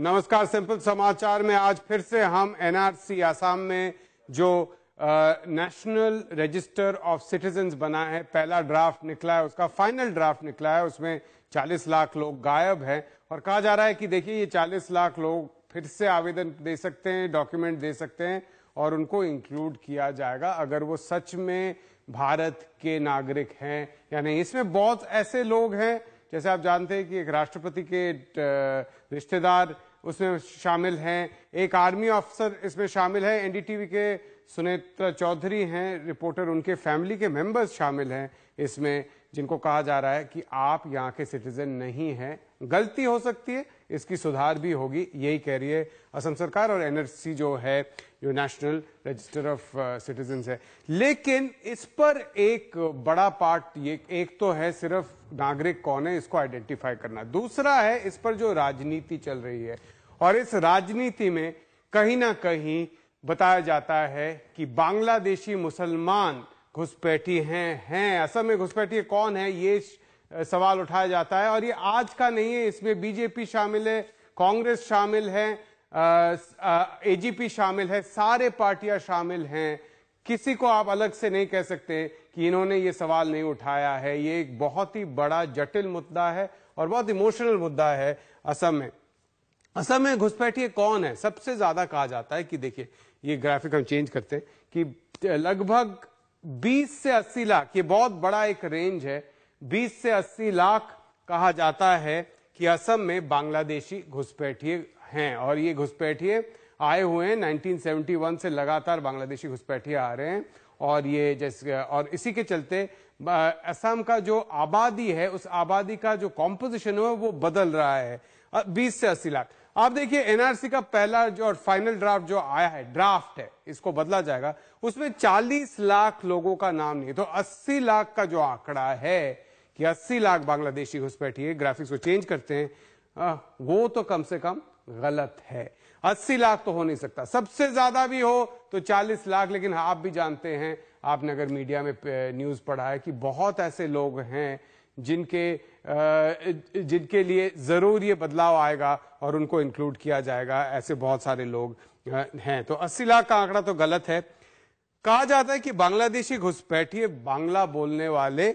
नमस्कार सिंपल समाचार में आज फिर से हम एनआरसी आसाम में जो नेशनल रजिस्टर ऑफ सिटीजन बना है पहला ड्राफ्ट निकला है उसका फाइनल ड्राफ्ट निकला है उसमें 40 लाख लोग गायब हैं और कहा जा रहा है कि देखिए ये 40 लाख लोग फिर से आवेदन दे सकते हैं डॉक्यूमेंट दे सकते हैं और उनको इंक्लूड किया जाएगा अगर वो सच में भारत के नागरिक हैं या नहीं इसमें बहुत ऐसे लोग हैं जैसे आप जानते हैं कि एक राष्ट्रपति के रिश्तेदार उसमें शामिल हैं एक आर्मी ऑफिसर इसमें शामिल है एनडीटीवी के सुनेत्रा चौधरी हैं रिपोर्टर उनके फैमिली के मेंबर्स शामिल हैं इसमें जिनको कहा जा रहा है कि आप यहाँ के सिटीजन नहीं हैं गलती हो सकती है इसकी सुधार भी होगी यही कह रही है असम सरकार और एनआरसी जो है जो नेशनल रजिस्टर ऑफ सिटीजन है लेकिन इस पर एक बड़ा पार्ट ये एक तो है सिर्फ नागरिक कौन है इसको आइडेंटिफाई करना दूसरा है इस पर जो राजनीति चल रही है और इस राजनीति में कहीं ना कहीं बताया जाता है कि बांग्लादेशी मुसलमान घुसपैठी हैं हैं असम में घुसपैठी है कौन है ये सवाल उठाया जाता है और ये आज का नहीं है इसमें बीजेपी शामिल है कांग्रेस शामिल है एजीपी शामिल है सारे पार्टियां शामिल हैं किसी को आप अलग से नहीं कह सकते कि इन्होंने ये सवाल नहीं उठाया है ये एक बहुत ही बड़ा जटिल मुद्दा है और बहुत इमोशनल मुद्दा है असम में असम में घुसपैठिए कौन है सबसे ज्यादा कहा जाता है कि देखिए ये ग्राफिक हम चेंज करते हैं कि लगभग 20 से 80 लाख ये बहुत बड़ा एक रेंज है 20 से 80 लाख कहा जाता है कि असम में बांग्लादेशी घुसपैठिए हैं और ये घुसपैठिए आए हुए हैं 1971 से लगातार बांग्लादेशी घुसपैठिए आ रहे हैं और ये जैसे और इसी के चलते असम का जो आबादी है उस आबादी का जो कॉम्पोजिशन है वो बदल रहा है 20 से 80 लाख आप देखिए एनआरसी का पहला जो और फाइनल ड्राफ्ट जो आया है ड्राफ्ट है इसको बदला जाएगा उसमें 40 लाख लोगों का नाम नहीं तो 80 लाख का जो आंकड़ा है कि 80 लाख बांग्लादेशी घुसपैठिए ग्राफिक्स को चेंज करते हैं वो तो कम से कम गलत है अस्सी लाख तो हो नहीं सकता सबसे ज्यादा भी हो तो चालीस लाख लेकिन आप भी जानते हैं आपने अगर मीडिया में न्यूज पढ़ा है कि बहुत ऐसे लोग हैं जिनके जिनके लिए जरूर ये बदलाव आएगा और उनको इंक्लूड किया जाएगा ऐसे बहुत सारे लोग हैं तो 80 लाख का आंकड़ा तो गलत है कहा जाता है कि बांग्लादेशी घुसपैठिए बांग्ला बोलने वाले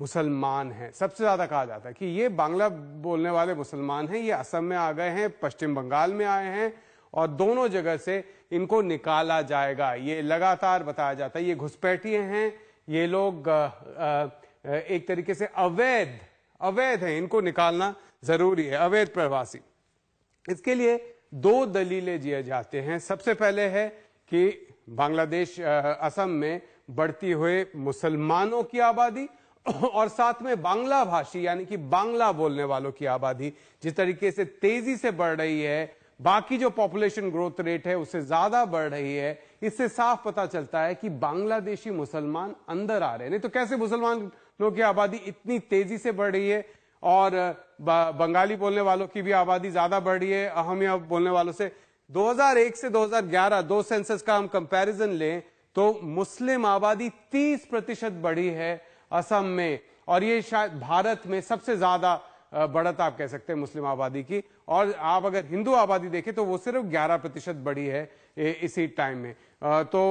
मुसलमान हैं सबसे ज़्यादा कहा जाता है कि ये बांग्ला बोलने वाले मुसलमान हैं ये असम में आ गए हैं पश्चिम बंगाल में आए हैं और दोनों जगह से इनको निकाला जाएगा ये लगातार बताया जाता है ये घुसपैठिए हैं ये लोग एक तरीके से अवैध अवैध हैं इनको निकालना जरूरी है अवैध प्रवासी इसके लिए दो दलीलें दिए जाते हैं सबसे पहले है कि बांग्लादेश असम में बढ़ती हुए मुसलमानों की आबादी और साथ में बांग्ला भाषी यानी कि बांग्ला बोलने वालों की आबादी जिस तरीके से तेजी से बढ़ रही है बाकी जो पॉपुलेशन ग्रोथ रेट है उससे ज्यादा बढ़ रही है इससे साफ पता चलता है कि बांग्लादेशी मुसलमान अंदर आ रहे हैं नहीं तो कैसे मुसलमान की आबादी इतनी तेजी से बढ़ रही है और बंगाली बोलने वालों की भी आबादी ज्यादा बढ़ रही है अहमिया बोलने वालों से 2001 से 2011 दो सेंसस का हम कंपैरिजन लें तो मुस्लिम आबादी 30 प्रतिशत बढ़ी है असम में और ये शायद भारत में सबसे ज्यादा बढ़त आप कह सकते हैं मुस्लिम आबादी की और आप अगर हिंदू आबादी देखें तो वो सिर्फ 11 प्रतिशत बढ़ी है इसी टाइम में तो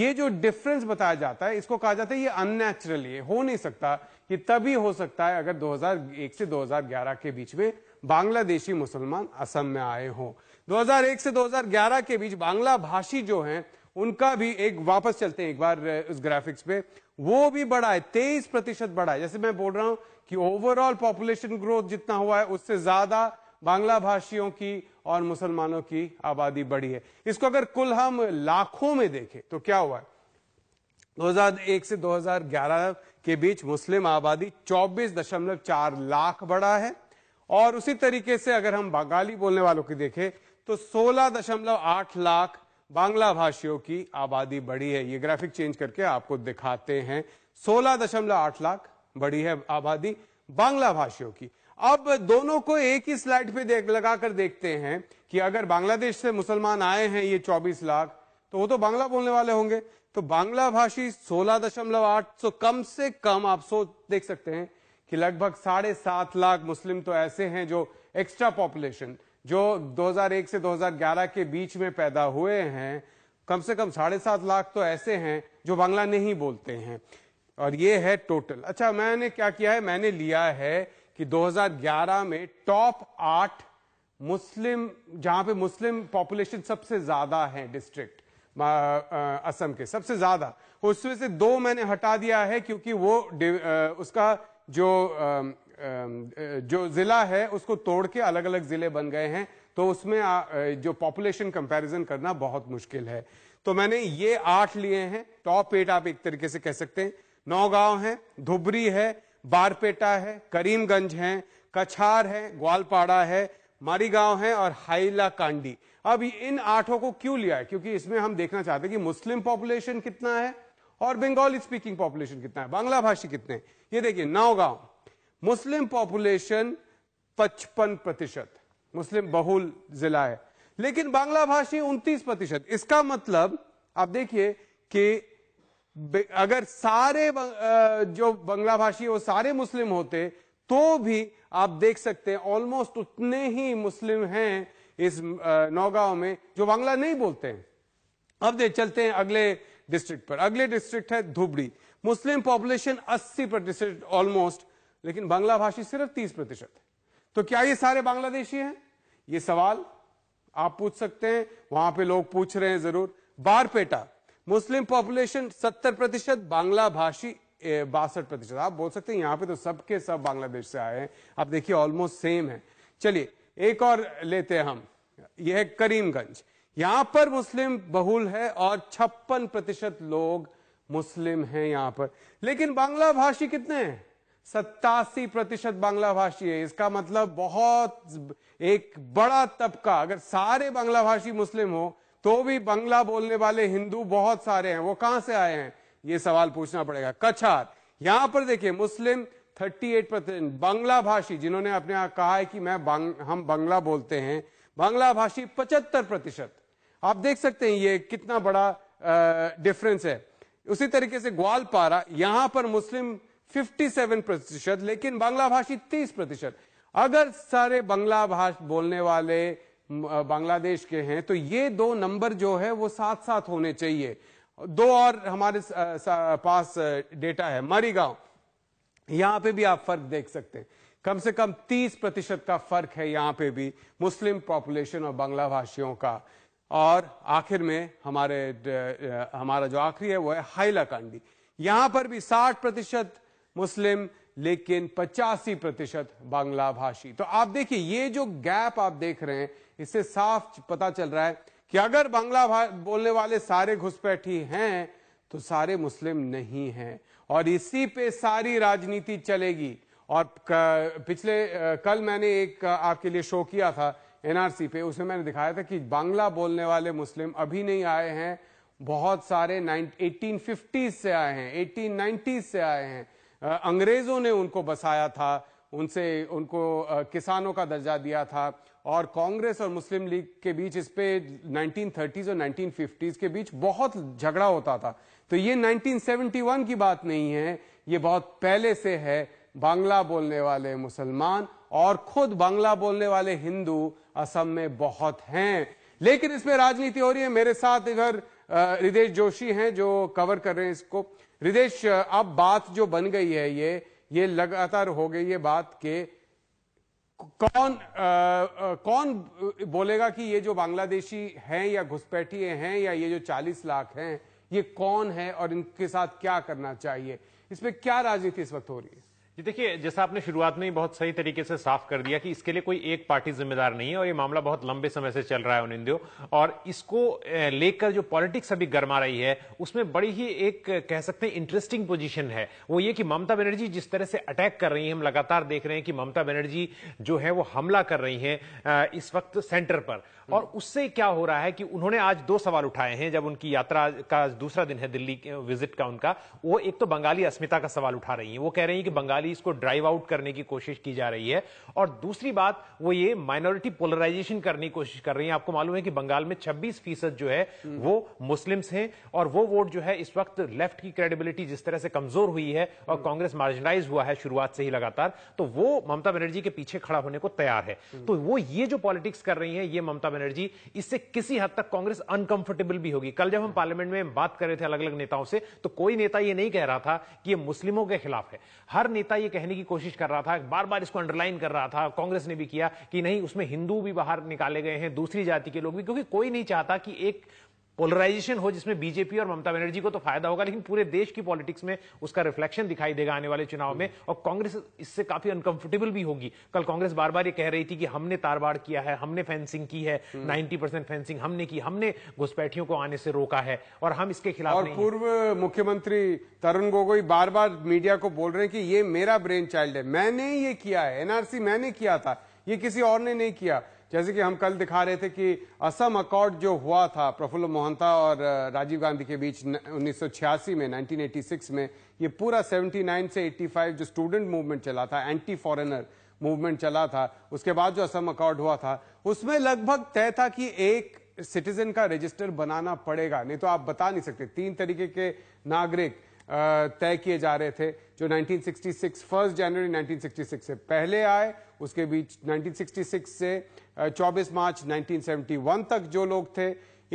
ये जो डिफरेंस बताया जाता है इसको कहा जाता है ये अननेचुरल ये हो नहीं सकता ये तभी हो सकता है अगर 2001 से 2011 के बीच में बांग्लादेशी मुसलमान असम में आए हों 2001 से 2011 के बीच बांग्ला भाषी जो हैं उनका भी एक वापस चलते हैं एक बार उस ग्राफिक्स पे वो भी बढ़ा है तेईस प्रतिशत बढ़ा है जैसे मैं बोल रहा हूं कि ओवरऑल पॉपुलेशन ग्रोथ जितना हुआ है उससे ज्यादा बांग्ला भाषियों की और मुसलमानों की आबादी बढ़ी है इसको अगर कुल हम लाखों में देखें तो क्या हुआ है 2001 से 2011 के बीच मुस्लिम आबादी 24.4 लाख बढ़ा है और उसी तरीके से अगर हम बंगाली बोलने वालों की देखें तो 16.8 लाख बांग्ला भाषियों की आबादी बढ़ी है ये ग्राफिक चेंज करके आपको दिखाते हैं सोलह दशमलव आठ लाख बढ़ी है आबादी बांग्ला भाषियों की अब दोनों को एक ही स्लाइड पे देख लगाकर देखते हैं कि अगर बांग्लादेश से मुसलमान आए हैं ये 24 लाख तो वो तो बांग्ला बोलने वाले होंगे तो बांग्ला भाषी सोलह दशमलव आठ सौ कम से कम आप सो देख सकते हैं कि लगभग साढ़े सात लाख मुस्लिम तो ऐसे हैं जो एक्स्ट्रा पॉपुलेशन जो 2001 से 2011 के बीच में पैदा हुए हैं कम से कम साढ़े सात लाख तो ऐसे हैं जो बांग्ला नहीं बोलते हैं और ये है टोटल अच्छा मैंने क्या किया है मैंने लिया है कि 2011 में टॉप आठ मुस्लिम जहां पे मुस्लिम पॉपुलेशन सबसे ज्यादा है डिस्ट्रिक्ट असम के सबसे ज्यादा उसमें से दो मैंने हटा दिया है क्योंकि वो उसका जो जो जिला है उसको तोड़ के अलग अलग जिले बन गए हैं तो उसमें जो पॉपुलेशन कंपैरिजन करना बहुत मुश्किल है तो मैंने ये आठ लिए हैं टॉप एट आप एक तरीके से कह सकते हैं नौगांव है धुबरी है बारपेटा है करीमगंज है कछार है ग्वालपाड़ा है मारीगांव है और हाइला कांडी अब इन आठों को क्यों लिया है क्योंकि इसमें हम देखना चाहते हैं कि मुस्लिम पॉपुलेशन कितना है और बंगाली स्पीकिंग पॉपुलेशन कितना है बांग्ला भाषी कितने ये देखिए नौगांव मुस्लिम पॉपुलेशन 55 प्रतिशत मुस्लिम बहुल जिला है लेकिन बांग्ला भाषी उनतीस प्रतिशत इसका मतलब आप देखिए कि अगर सारे जो बांग्ला भाषी वो सारे मुस्लिम होते तो भी आप देख सकते हैं ऑलमोस्ट उतने ही मुस्लिम हैं इस नौगांव में जो बांग्ला नहीं बोलते हैं अब दे चलते हैं अगले डिस्ट्रिक्ट पर अगले डिस्ट्रिक्ट है धुबड़ी मुस्लिम पॉपुलेशन 80 प्रतिशत ऑलमोस्ट लेकिन बांग्ला भाषी सिर्फ तीस प्रतिशत है तो क्या ये सारे बांग्लादेशी हैं ये सवाल आप पूछ सकते हैं वहां पे लोग पूछ रहे हैं जरूर बारपेटा मुस्लिम पॉपुलेशन सत्तर प्रतिशत बांग्ला भाषी बासठ प्रतिशत आप बोल सकते हैं यहां पे तो सबके सब बांग्लादेश से आए हैं आप देखिए ऑलमोस्ट सेम है चलिए एक और लेते हैं हम यह है करीमगंज यहां पर मुस्लिम बहुल है और छप्पन प्रतिशत लोग मुस्लिम हैं यहां पर लेकिन बांग्ला भाषी कितने हैं सत्तासी प्रतिशत बांग्ला भाषी है इसका मतलब बहुत एक बड़ा तबका अगर सारे बांग्ला भाषी मुस्लिम हो तो भी बांग्ला बोलने वाले हिंदू बहुत सारे हैं वो कहां से आए हैं ये सवाल पूछना पड़ेगा कछार यहां पर देखिए मुस्लिम 38 परसेंट बांग्ला भाषी जिन्होंने अपने आप कहा है कि मैं बांग, हम बांग्ला बोलते हैं बांग्ला भाषी पचहत्तर प्रतिशत आप देख सकते हैं ये कितना बड़ा डिफरेंस है उसी तरीके से ग्वालपारा यहां पर मुस्लिम 57 प्रतिशत लेकिन बांग्ला भाषी 30 प्रतिशत अगर सारे बांग्ला भाषा बोलने वाले बांग्लादेश के हैं तो ये दो नंबर जो है वो साथ साथ होने चाहिए दो और हमारे पास डेटा है मारीगांव यहां पे भी आप फर्क देख सकते हैं कम से कम 30 प्रतिशत का फर्क है यहां पे भी मुस्लिम पॉपुलेशन और बांग्ला भाषियों का और आखिर में हमारे हमारा जो आखिरी है वो है हाइला कांडी यहां पर भी 60 प्रतिशत मुस्लिम लेकिन पचासी प्रतिशत बांग्ला भाषी तो आप देखिए ये जो गैप आप देख रहे हैं इससे साफ पता चल रहा है कि अगर बांग्ला बोलने वाले सारे घुसपैठी हैं तो सारे मुस्लिम नहीं हैं और इसी पे सारी राजनीति चलेगी और पिछले कल मैंने एक आपके लिए शो किया था एनआरसी पे उसमें मैंने दिखाया था कि बांग्ला बोलने वाले मुस्लिम अभी नहीं आए हैं बहुत सारे एटीन से आए हैं एटीन से आए हैं अंग्रेज़ों ने उनको बसाया था उनसे उनको किसानों का दर्जा दिया था और कांग्रेस और मुस्लिम लीग के बीच इस पे 1930s और 1950s के बीच बहुत झगड़ा होता था तो ये 1971 की बात नहीं है ये बहुत पहले से है बांग्ला बोलने वाले मुसलमान और खुद बांग्ला बोलने वाले हिंदू असम में बहुत हैं लेकिन इसमें राजनीति हो रही है मेरे साथ इधर रिदेश जोशी हैं जो कवर कर रहे हैं इसको रिदेश अब बात जो बन गई है ये ये लगातार हो गई ये बात के कौन आ, कौन बोलेगा कि ये जो बांग्लादेशी हैं या घुसपैठिए हैं या ये जो 40 लाख हैं ये कौन है और इनके साथ क्या करना चाहिए इसमें क्या राजनीति इस वक्त हो रही है जी देखिए जैसा आपने शुरुआत में ही बहुत सही तरीके से साफ कर दिया कि इसके लिए कोई एक पार्टी जिम्मेदार नहीं है और ये मामला बहुत लंबे समय से चल रहा है अनिंदो और इसको लेकर जो पॉलिटिक्स अभी गर्मा रही है उसमें बड़ी ही एक कह सकते हैं इंटरेस्टिंग पोजीशन है वो ये कि ममता बनर्जी जिस तरह से अटैक कर रही है हम लगातार देख रहे हैं कि ममता बनर्जी जो है वो हमला कर रही है इस वक्त सेंटर पर और उससे क्या हो रहा है कि उन्होंने आज दो सवाल उठाए हैं जब उनकी यात्रा का दूसरा दिन है दिल्ली विजिट का उनका वो एक तो बंगाली अस्मिता का सवाल उठा रही है वो कह रही है कि बंगाली सारी इसको ड्राइव आउट करने की कोशिश की जा रही है और दूसरी बात वो ये माइनॉरिटी पोलराइजेशन करने की कोशिश कर रही है आपको मालूम है कि बंगाल में 26 फीसद जो है वो मुस्लिम्स हैं और वो वोट जो है इस वक्त लेफ्ट की क्रेडिबिलिटी जिस तरह से कमजोर हुई है और कांग्रेस मार्जिनाइज हुआ है शुरुआत से ही लगातार तो वो ममता बनर्जी के पीछे खड़ा होने को तैयार है तो वो ये जो पॉलिटिक्स कर रही है ये ममता बनर्जी इससे किसी हद तक कांग्रेस अनकंफर्टेबल भी होगी कल जब हम पार्लियामेंट में बात कर रहे थे अलग अलग नेताओं से तो कोई नेता ये नहीं कह रहा था कि ये मुस्लिमों के खिलाफ है हर नेता लगातार ये कहने की कोशिश कर रहा था बार बार इसको अंडरलाइन कर रहा था कांग्रेस ने भी किया कि नहीं उसमें हिंदू भी बाहर निकाले गए हैं दूसरी जाति के लोग भी क्योंकि कोई नहीं चाहता कि एक पोलराइजेशन हो जिसमें बीजेपी और ममता बनर्जी को तो फायदा होगा लेकिन पूरे देश की पॉलिटिक्स में उसका रिफ्लेक्शन दिखाई देगा आने वाले चुनाव में हम्म। और कांग्रेस इससे काफी अनकंफर्टेबल भी होगी कल कांग्रेस बार बार ये कह रही थी कि हमने तारबाड़ किया है हमने फेंसिंग की है हम्म। नाइन्टी फेंसिंग हमने की हमने घुसपैठियों को आने से रोका है और हम इसके खिलाफ और पूर्व मुख्यमंत्री तरुण गोगोई बार बार मीडिया को बोल रहे हैं कि ये मेरा ब्रेन चाइल्ड है मैंने ये किया है एनआरसी मैंने किया था ये किसी और ने नहीं किया जैसे कि हम कल दिखा रहे थे कि असम अकॉर्ड जो हुआ था प्रफुल्ल मोहंता और राजीव गांधी के बीच 1986 में 1986 में ये पूरा 79 से 85 जो स्टूडेंट मूवमेंट चला था एंटी फॉरेनर मूवमेंट चला था उसके बाद जो असम अकॉर्ड हुआ था उसमें लगभग तय था कि एक सिटीजन का रजिस्टर बनाना पड़ेगा नहीं तो आप बता नहीं सकते तीन तरीके के नागरिक तय किए जा रहे थे जो 1966 फर्स्ट जनवरी 1966 से पहले आए उसके बीच 1966 से 24 मार्च 1971 तक जो लोग थे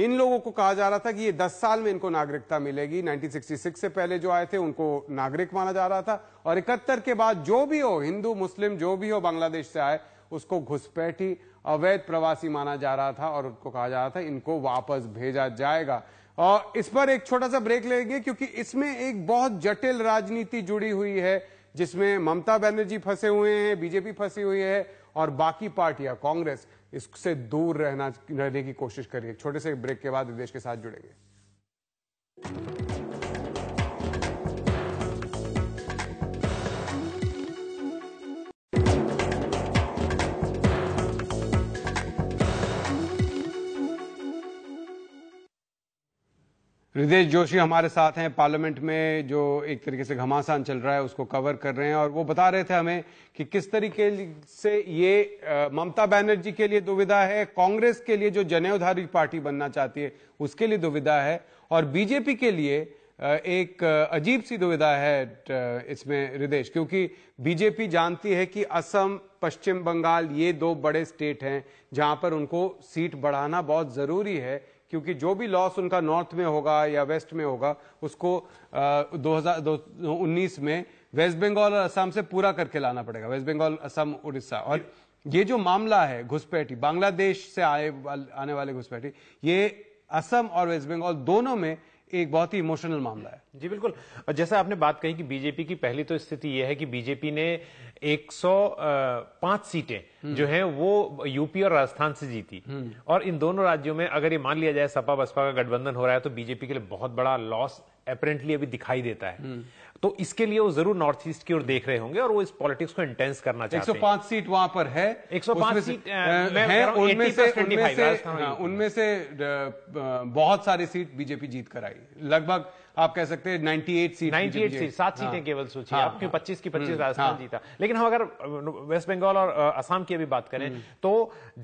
इन लोगों को कहा जा रहा था कि ये 10 साल में इनको नागरिकता मिलेगी 1966 से पहले जो आए थे उनको नागरिक माना जा रहा था और इकहत्तर के बाद जो भी हो हिंदू मुस्लिम जो भी हो बांग्लादेश से आए उसको घुसपैठी अवैध प्रवासी माना जा रहा था और उनको कहा जा रहा था इनको वापस भेजा जाएगा और इस पर एक छोटा सा ब्रेक लेंगे क्योंकि इसमें एक बहुत जटिल राजनीति जुड़ी हुई है जिसमें ममता बनर्जी फंसे हुए हैं बीजेपी फंसी हुई है और बाकी पार्टियां कांग्रेस इससे दूर रहना रहने की कोशिश करिए छोटे से ब्रेक के बाद देश के साथ जुड़ेंगे रिदेश जोशी हमारे साथ हैं पार्लियामेंट में जो एक तरीके से घमासान चल रहा है उसको कवर कर रहे हैं और वो बता रहे थे हमें कि किस तरीके से ये ममता बनर्जी के लिए दुविधा है कांग्रेस के लिए जो जनेउधारी पार्टी बनना चाहती है उसके लिए दुविधा है और बीजेपी के लिए एक अजीब सी दुविधा है इसमें हृदय क्योंकि बीजेपी जानती है कि असम पश्चिम बंगाल ये दो बड़े स्टेट हैं जहां पर उनको सीट बढ़ाना बहुत जरूरी है क्योंकि जो भी लॉस उनका नॉर्थ में होगा या वेस्ट में होगा उसको दो हजार उन्नीस में वेस्ट बंगाल और असम से पूरा करके लाना पड़ेगा वेस्ट बंगाल असम उड़ीसा और ये जो मामला है घुसपैठी बांग्लादेश से आए आने वाले घुसपैठी ये असम और वेस्ट बंगाल दोनों में एक बहुत ही इमोशनल मामला है जी बिल्कुल और जैसा आपने बात कही कि बीजेपी की पहली तो स्थिति यह है कि बीजेपी ने 105 सीटें हम्म। जो हैं वो यूपी और राजस्थान से जीती हम्म। और इन दोनों राज्यों में अगर ये मान लिया जाए सपा बसपा का गठबंधन हो रहा है तो बीजेपी के लिए बहुत बड़ा लॉस अपरेंटली अभी दिखाई देता है हम्म। तो इसके लिए वो जरूर नॉर्थ ईस्ट की ओर देख रहे होंगे और वो इस पॉलिटिक्स को इंटेंस करना चाहते हैं 105 सीट वहां पर है 105 सीट है उनमें से उनमें से उनमें से बहुत सारी सीट बीजेपी जीत कर आई लगभग आप कह सकते हैं 98 सीट 98 सीट सात हाँ। सीटें केवल सोचिए हाँ, आप क्यों पच्चीस की पच्चीस हम्म। राजस्थान हाँ। जीता लेकिन हम अगर वेस्ट बंगाल और असम की अभी बात करें हम्म। तो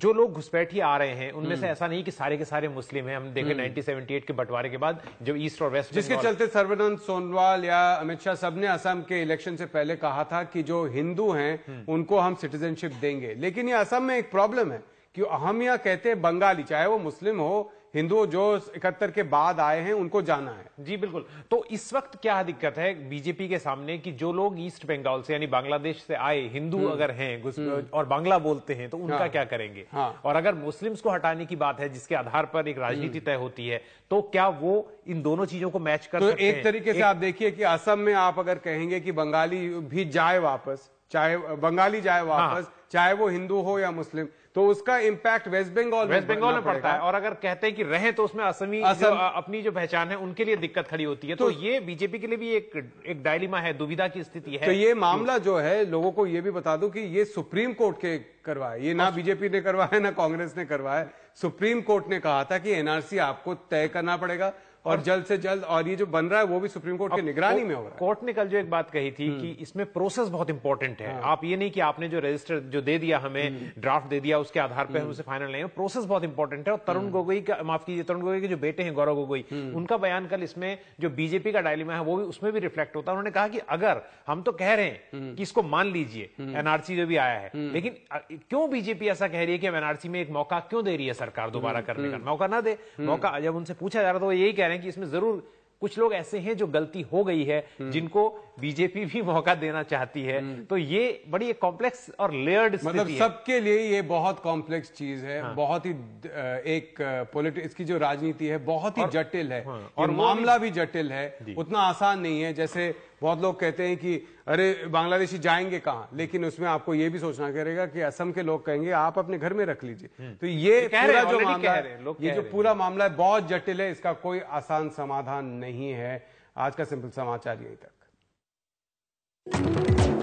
जो लोग घुसपैठी आ रहे हैं उनमें से हम्म। ऐसा नहीं कि सारे के सारे मुस्लिम हैं हम देखें नाइनटीन के बंटवारे के बाद जो ईस्ट और वेस्ट जिसके चलते सर्वानंद सोनवाल या अमित शाह सबने असम के इलेक्शन से पहले कहा था कि जो हिंदू हैं उनको हम सिटीजनशिप देंगे लेकिन ये असम में एक प्रॉब्लम है कि हम यहाँ कहते हैं बंगाली चाहे वो मुस्लिम हो हिंदू जो इकहत्तर के बाद आए हैं उनको जाना है जी बिल्कुल तो इस वक्त क्या दिक्कत है बीजेपी के सामने कि जो लोग ईस्ट बंगाल से यानी बांग्लादेश से आए हिंदू हम्म। अगर हैं हम्म। और बांग्ला बोलते हैं तो उनका हाँ, क्या करेंगे हाँ, और अगर मुस्लिम्स को हटाने की बात है जिसके आधार पर एक राजनीति हम्म। तय होती है तो क्या वो इन दोनों चीजों को मैच कर तो एक तरीके से आप देखिए कि असम में आप अगर कहेंगे कि बंगाली भी जाए वापस चाहे बंगाली जाए हाँ। वापस हाँ। चाहे वो हिंदू हो या मुस्लिम तो उसका impact West Bengal West Bengal में पड़ता है और अगर कहते हैं कि रहे तो उसमें असमी असम, जो, अपनी जो पहचान है उनके लिए दिक्कत खड़ी होती है तो, तो ये बीजेपी के लिए भी एक एक डायलिमा है दुविधा की स्थिति है तो ये तो मामला जो है लोगों को ये भी बता दू की ये सुप्रीम कोर्ट के करवाए ये ना बीजेपी ने करवाया ना कांग्रेस ने करवाया सुप्रीम कोर्ट ने कहा था कि एनआरसी आपको तय करना पड़ेगा और जल्द से जल्द और ये जो बन रहा है वो भी सुप्रीम कोर्ट की निगरानी में हो रहा है कोर्ट ने कल जो एक बात कही थी हम्म। कि इसमें प्रोसेस बहुत इंपॉर्टेंट है हाँ। आप ये नहीं कि आपने जो रजिस्टर जो दे दिया हमें ड्राफ्ट हम्म। दे दिया उसके आधार पर हम हम्म। उसे फाइनल नहीं प्रोसेस बहुत इंपॉर्टेंट है और तरुण गोगोई का माफ कीजिए तरुण गोगोई के जो बेटे हैं गौरव गोगोई उनका बयान कल इसमें जो बीजेपी का डायलिमा है वो भी उसमें भी रिफ्लेक्ट होता है उन्होंने कहा कि अगर हम तो कह रहे हैं कि इसको मान लीजिए एनआरसी जो भी आया है लेकिन क्यों बीजेपी ऐसा कह रही है कि एनआरसी में एक मौका क्यों दे रही है सरकार दोबारा करने का मौका ना दे मौका जब उनसे पूछा जा रहा था वो यही कह रहे हैं हैं कि इसमें जरूर कुछ लोग ऐसे हैं जो गलती हो गई है हम्म। जिनको बीजेपी भी मौका देना चाहती है हम्म। तो ये बड़ी एक कॉम्प्लेक्स और लेयर्ड मतलब सबके लिए ये बहुत कॉम्प्लेक्स चीज है हाँ। बहुत ही एक पोलिटिक इसकी जो राजनीति है बहुत ही जटिल है हाँ। और मामला भी जटिल है उतना आसान नहीं है जैसे बहुत लोग कहते हैं कि अरे बांग्लादेशी जाएंगे कहाँ लेकिन उसमें आपको ये भी सोचना करेगा कि असम के लोग कहेंगे आप अपने घर में रख लीजिए हम्म। तो ये पूरा जो मामला है ये जो पूरा मामला है बहुत जटिल है इसका कोई आसान समाधान नहीं है आज का सिंपल समाचार यही था Música